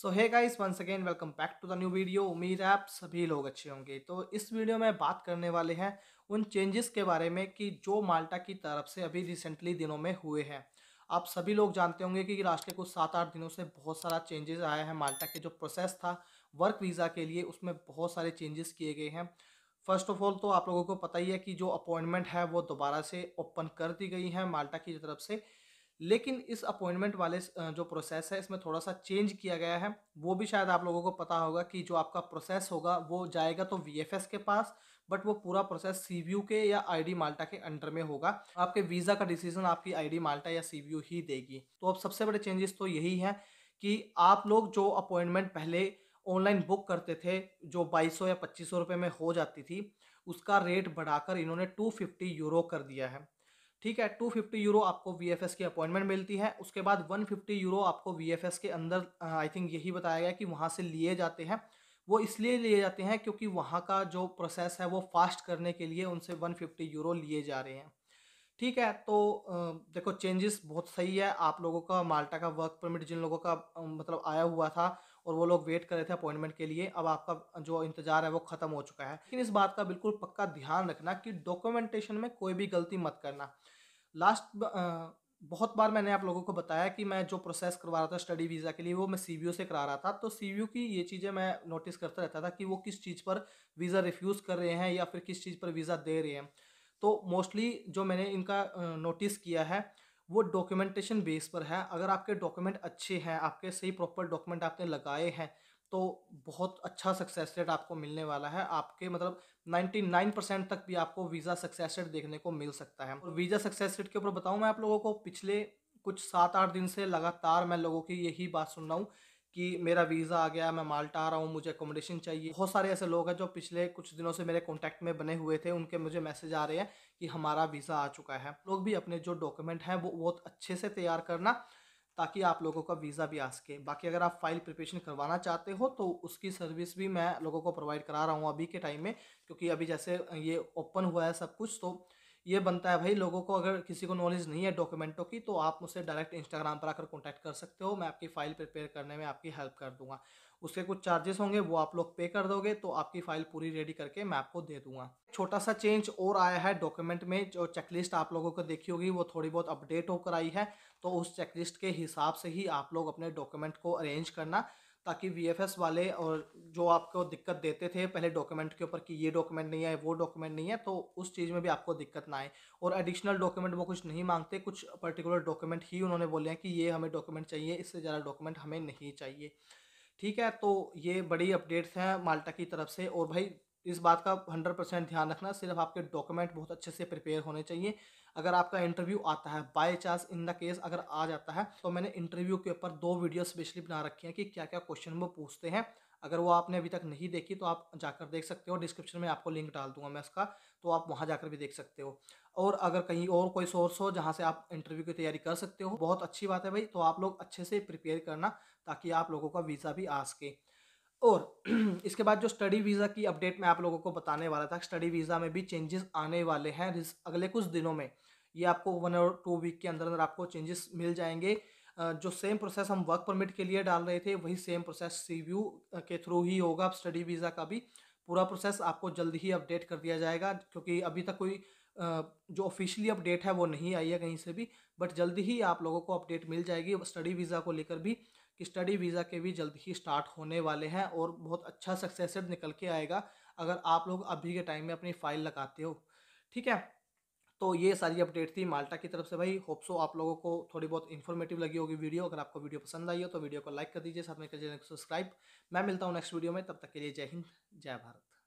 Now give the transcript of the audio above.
so hi guys once again welcome back to the new video उम्मीद है आप सभी लोग अच्छे होंगे तो इस वीडियो में बात करने वाले हैं उन चेंजेस के बारे में कि जो माल्टा की तरफ से अभी रिसेंटली दिनों में हुए हैं आप सभी लोग जानते होंगे कि लास्ट के कुछ सात आठ दिनों से बहुत सारा चेंजेस आया है माल्टा के जो प्रोसेस था वर्क वीज़ा के लिए उसमें बहुत सारे चेंजेस किए गए हैं फर्स्ट ऑफ ऑल तो आप लोगों को पता ही है कि जो अपॉइंटमेंट है वो दोबारा से ओपन कर दी गई है माल्टा की तरफ से लेकिन इस अपॉइंटमेंट वाले जो प्रोसेस है इसमें थोड़ा सा चेंज किया गया है वो भी शायद आप लोगों को पता होगा कि जो आपका प्रोसेस होगा वो जाएगा तो वी के पास बट वो पूरा प्रोसेस सी के या आई माल्टा के अंडर में होगा आपके वीज़ा का डिसीजन आपकी आई माल्टा या सी ही देगी तो अब सबसे बड़े चेंजेस तो यही है कि आप लोग जो अपॉइंटमेंट पहले ऑनलाइन बुक करते थे जो 2200 या 2500 रुपए में हो जाती थी उसका रेट बढ़ाकर इन्होंने 250 यूरो कर दिया है ठीक है 250 यूरो आपको वी की अपॉइंटमेंट मिलती है उसके बाद 150 यूरो आपको वी के अंदर आई थिंक यही बताया गया कि वहाँ से लिए जाते हैं वो इसलिए लिए जाते हैं क्योंकि वहाँ का जो प्रोसेस है वो फास्ट करने के लिए उनसे 150 यूरो लिए जा रहे हैं ठीक है तो देखो चेंजेस बहुत सही है आप लोगों का माल्टा का वर्क परमिट जिन लोगों का मतलब आया हुआ था और वो लोग वेट कर रहे थे अपॉइंटमेंट के लिए अब आपका जो इंतजार है वो ख़त्म हो चुका है लेकिन इस बात का बिल्कुल पक्का ध्यान रखना कि डॉक्यूमेंटेशन में कोई भी गलती मत करना लास्ट बहुत बार मैंने आप लोगों को बताया कि मैं जो प्रोसेस करवा रहा था स्टडी वीज़ा के लिए वो मैं सी से करा रहा था तो सी की ये चीज़ें मैं नोटिस करता रहता था कि वो किस चीज़ पर वीज़ा रिफ्यूज़ कर रहे हैं या फिर किस चीज़ पर वीज़ा दे रहे हैं तो मोस्टली जो मैंने इनका नोटिस किया है वो डॉक्यूमेंटेशन बेस पर है अगर आपके डॉक्यूमेंट अच्छे हैं आपके सही प्रॉपर डॉक्यूमेंट आपने लगाए हैं तो बहुत अच्छा सक्सेस रेट आपको मिलने वाला है आपके मतलब 99 परसेंट तक भी आपको वीज़ा सक्सेस रेट देखने को मिल सकता है और वीज़ा सक्सेस रेट के ऊपर बताऊं मैं आप लोगों को पिछले कुछ सात आठ दिन से लगातार मैं लोगों की यही बात सुन रहा हूँ कि मेरा वीज़ा आ गया मैं माल्टा आ रहा हूँ मुझे अकोमोडेशन चाहिए बहुत सारे ऐसे लोग हैं जो पिछले कुछ दिनों से मेरे कॉन्टैक्ट में बने हुए थे उनके मुझे मैसेज आ रहे हैं कि हमारा वीज़ा आ चुका है लोग भी अपने जो डॉक्यूमेंट हैं वो बहुत अच्छे से तैयार करना ताकि आप लोगों का वीज़ा भी आ सके बाकी अगर आप फाइल प्रिपरेशन करवाना चाहते हो तो उसकी सर्विस भी मैं लोगों को प्रोवाइड करा रहा हूँ अभी के टाइम में क्योंकि अभी जैसे ये ओपन हुआ है सब कुछ तो ये बनता है भाई लोगों को अगर किसी को नॉलेज नहीं है डॉक्यूमेंटों की तो आप मुझसे डायरेक्ट इंस्टाग्राम पर आकर कॉन्टैक्ट कर सकते हो मैं आपकी फ़ाइल प्रिपेयर करने में आपकी हेल्प कर दूंगा उसके कुछ चार्जेस होंगे वो आप लोग पे कर दोगे तो आपकी फाइल पूरी रेडी करके मैं आपको दे दूंगा छोटा सा चेंज और आया है डॉक्यूमेंट में जो चेकलिस्ट आप लोगों को देखी होगी वो थोड़ी बहुत अपडेट होकर आई है तो उस चेकलिस्ट के हिसाब से ही आप लोग अपने डॉक्यूमेंट को अरेंज करना ताकि वी वाले और जो आपको दिक्कत देते थे पहले डॉक्यूमेंट के ऊपर कि ये डॉक्यूमेंट नहीं है वो डॉक्यूमेंट नहीं है तो उस चीज़ में भी आपको दिक्कत ना आए और एडिशनल डॉक्यूमेंट वो कुछ नहीं मांगते कुछ पर्टिकुलर डॉक्यूमेंट ही उन्होंने बोले हैं कि ये हमें डॉक्यूमेंट चाहिए इससे ज़्यादा डॉक्यूमेंट हमें नहीं चाहिए ठीक है तो ये बड़ी अपडेट्स हैं माल्टा की तरफ से और भाई इस बात का हंड्रेड परसेंट ध्यान रखना सिर्फ आपके डॉक्यूमेंट बहुत अच्छे से प्रिपेयर होने चाहिए अगर आपका इंटरव्यू आता है by chance in the case अगर आ जाता है तो मैंने इंटरव्यू के ऊपर दो वीडियो स्पेशली बना रखी हैं कि क्या क्या क्वेश्चन वो पूछते हैं अगर वो आपने अभी तक नहीं देखी तो आप जाकर देख सकते हो डिस्क्रिप्शन में आपको लिंक डाल दूंगा मैं उसका तो आप वहाँ जाकर भी देख सकते हो और अगर कहीं और कोई सोर्स हो जहाँ से आप इंटरव्यू की तैयारी कर सकते हो बहुत अच्छी बात है भाई तो आप लोग अच्छे से प्रिपेयर करना ताकि आप लोगों का वीज़ा भी आ सके और इसके बाद जो स्टडी वीज़ा की अपडेट मैं आप लोगों को बताने वाला था स्टडी वीज़ा में भी चेंजेस आने वाले हैं अगले कुछ दिनों में ये आपको वन और टू वीक के अंदर अंदर आपको चेंजेस मिल जाएंगे जो सेम प्रोसेस हम वर्क परमिट के लिए डाल रहे थे वही सेम प्रोसेस सी के थ्रू ही होगा स्टडी वीज़ा का भी पूरा प्रोसेस आपको जल्द ही अपडेट कर दिया जाएगा क्योंकि अभी तक कोई जो ऑफिशियली अपडेट है वो नहीं आई है कहीं से भी बट जल्दी ही आप लोगों को अपडेट मिल जाएगी स्टडी वीज़ा को लेकर भी कि स्टडी वीज़ा के भी जल्द ही स्टार्ट होने वाले हैं और बहुत अच्छा सक्सेस निकल के आएगा अगर आप लोग अभी के टाइम में अपनी फ़ाइल लगाते हो ठीक है तो ये सारी अपडेट थी माल्टा की तरफ से भाई होप सो आप लोगों को थोड़ी बहुत इन्फॉर्मेटिव लगी होगी वीडियो अगर आपको वीडियो पसंद आई हो तो वीडियो को लाइक कर दीजिए साथ में कर चैनल को सब्सक्राइब मैं मिलता हूँ नेक्स्ट वीडियो में तब तक के लिए जय हिंद जय भारत